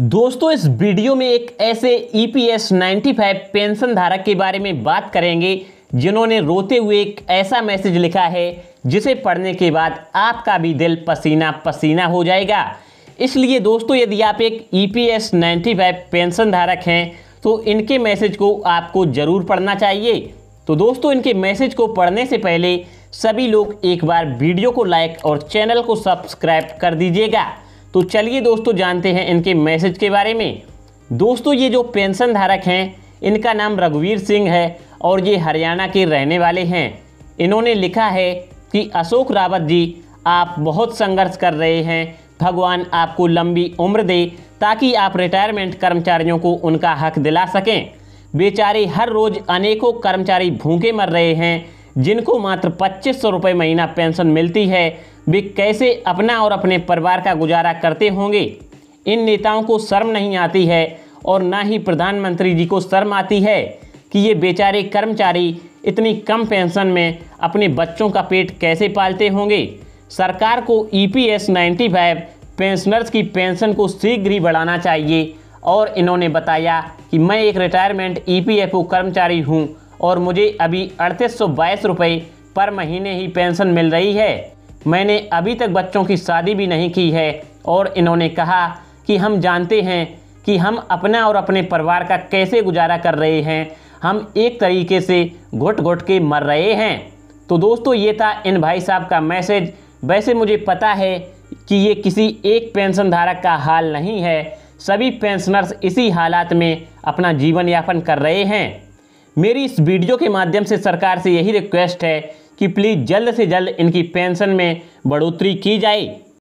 दोस्तों इस वीडियो में एक ऐसे ईपीएस e 95 पेंशन धारक के बारे में बात करेंगे जिन्होंने रोते हुए एक ऐसा मैसेज लिखा है जिसे पढ़ने के बाद आपका भी दिल पसीना पसीना हो जाएगा इसलिए दोस्तों यदि आप एक ईपीएस e 95 पेंशन धारक हैं तो इनके मैसेज को आपको ज़रूर पढ़ना चाहिए तो दोस्तों इनके मैसेज को पढ़ने से पहले सभी लोग एक बार वीडियो को लाइक और चैनल को सब्सक्राइब कर दीजिएगा तो चलिए दोस्तों जानते हैं इनके मैसेज के बारे में दोस्तों ये जो पेंशन धारक हैं इनका नाम रघुवीर सिंह है और ये हरियाणा के रहने वाले हैं इन्होंने लिखा है कि अशोक रावत जी आप बहुत संघर्ष कर रहे हैं भगवान आपको लंबी उम्र दे ताकि आप रिटायरमेंट कर्मचारियों को उनका हक दिला सकें बेचारे हर रोज़ अनेकों कर्मचारी भूखे मर रहे हैं जिनको मात्र पच्चीस सौ रुपये महीना पेंशन मिलती है वे कैसे अपना और अपने परिवार का गुजारा करते होंगे इन नेताओं को शर्म नहीं आती है और ना ही प्रधानमंत्री जी को शर्म आती है कि ये बेचारे कर्मचारी इतनी कम पेंशन में अपने बच्चों का पेट कैसे पालते होंगे सरकार को E P S ninety five pensioners की पेंशन को शीघ्र ही बढ़ाना चाहिए और इन्होंने बताया कि मैं एक रिटायरमेंट ई पी एफ ओ कर्मचारी हूँ और मुझे अभी अड़तीस सौ पर महीने ही पेंशन मिल रही है मैंने अभी तक बच्चों की शादी भी नहीं की है और इन्होंने कहा कि हम जानते हैं कि हम अपना और अपने परिवार का कैसे गुजारा कर रहे हैं हम एक तरीके से घुट घुट के मर रहे हैं तो दोस्तों ये था इन भाई साहब का मैसेज वैसे मुझे पता है कि ये किसी एक पेंशन धारक का हाल नहीं है सभी पेंशनर्स इसी हालात में अपना जीवन यापन कर रहे हैं मेरी इस वीडियो के माध्यम से सरकार से यही रिक्वेस्ट है कि प्लीज़ जल्द से जल्द इनकी पेंशन में बढ़ोतरी की जाए